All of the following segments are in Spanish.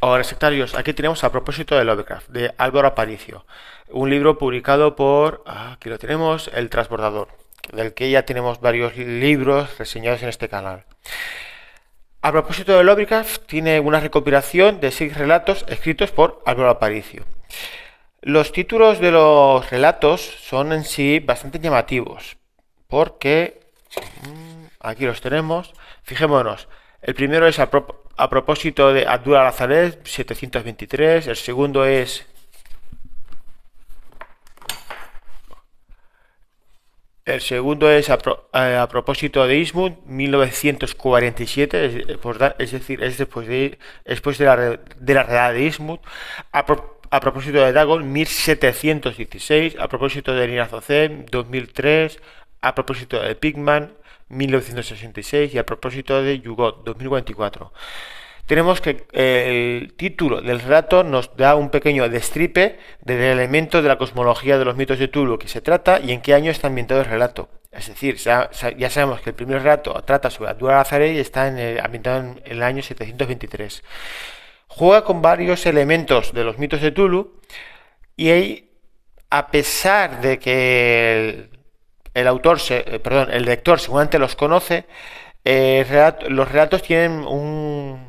Ahora, sectarios, aquí tenemos a propósito de Lovecraft, de Álvaro Aparicio, un libro publicado por, ah, aquí lo tenemos, El Transbordador, del que ya tenemos varios libros reseñados en este canal. A propósito de Lovecraft, tiene una recopilación de seis relatos escritos por Álvaro Aparicio. Los títulos de los relatos son en sí bastante llamativos, porque mm, aquí los tenemos. Fijémonos, el primero es a, a propósito de Abdullah Lazarez 723. El segundo es El segundo es a, eh, propósito de ismut 1947, eh, es, decir, es después de, después de la, de la redada de Ismund. A, propósito de Dagon, 1716. A propósito de Nirazocen, 2003. A propósito de Pigman, 1966 y a propósito de Yugot 2024. Tenemos que eh, el título del relato nos da un pequeño destripe del elemento de la cosmología de los mitos de Tulu que se trata y en qué año está ambientado el relato. Es decir, ya, sabemos que el primer relato trata sobre Abdul Azaré y está en ambientado en el año 723. Juega con varios elementos de los mitos de Tulu y ahí, a pesar de que el autor, eh, perdón, el lector seguramente los conoce, eh, los relatos tienen un,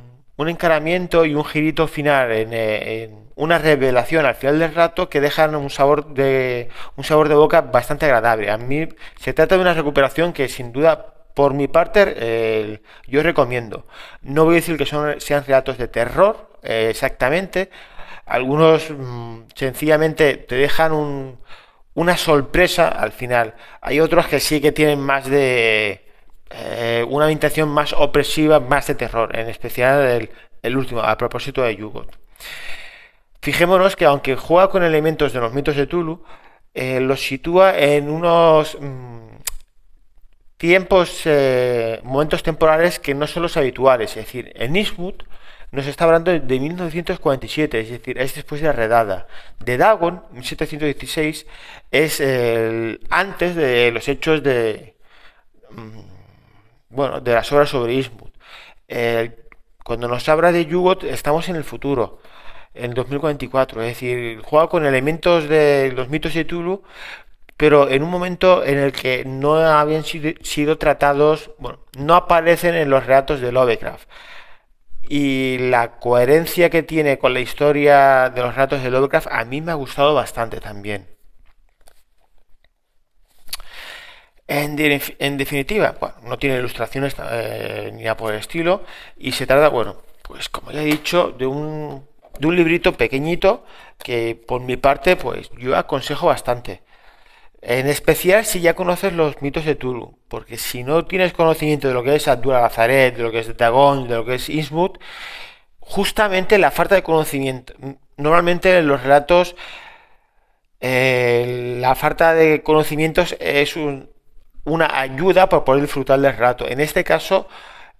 encaramiento y un girito final, eh, en, una revelación al final del rato que dejan un sabor, de, un sabor de boca bastante agradable. A mí se trata de una recuperación que sin duda por mi parte, yo recomiendo. No voy a decir que sean relatos de terror exactamente. Algunos mm, sencillamente te dejan un, una sorpresa al final. Hay otros que sí que tienen más de eh, una ambientación más opresiva, más de terror, en especial el, último, a propósito de Yugot. Fijémonos que aunque juega con elementos de los mitos de Tulu, eh, los sitúa en unos mm, tiempos, eh, momentos temporales que no son los habituales. Es decir, en Eastwood nos está hablando de 1947, es decir, es después de la redada. De Dagon, 1716, es el antes de los hechos de mm, bueno, de las obras sobre ismut cuando nos habla de Yugot, estamos en el futuro, en 2044, es decir, juega con elementos de los mitos de Tulu, pero en un momento en el que no habían sido, sido tratados, bueno, no aparecen en los relatos de Lovecraft y la coherencia que tiene con la historia de los ratos de Lovecraft a mí me ha gustado bastante también. En, definitiva, no tiene ilustraciones eh, ni nada por el estilo y se trata, bueno, pues como ya he dicho, de un, de un librito pequeñito que por mi parte pues yo aconsejo bastante. En especial si ya conoces los mitos de Tulu, porque si no tienes conocimiento de lo que es Abdul Lazaret, de lo que es Dagón, de lo que es ismut justamente la falta de conocimiento, normalmente en los relatos eh, la falta de conocimientos es una ayuda para poder disfrutar del relato. En este caso,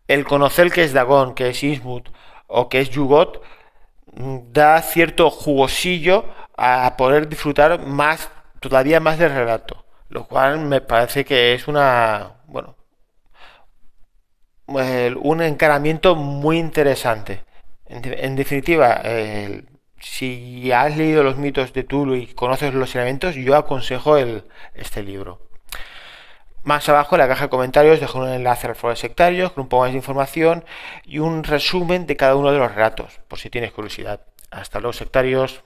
el conocer que es Dagón, que es ismut o que es Yugot mm, da cierto jugosillo a poder disfrutar más todavía más de relato, lo cual me parece que es una, bueno, un encaramiento muy interesante. En, definitiva, si has leído los mitos de Tulu y conoces los elementos, yo aconsejo el, este libro. Más abajo en la caja de comentarios dejo un enlace al foro de sectarios con un poco más de información y un resumen de cada uno de los relatos, por si tienes curiosidad. Hasta los sectarios.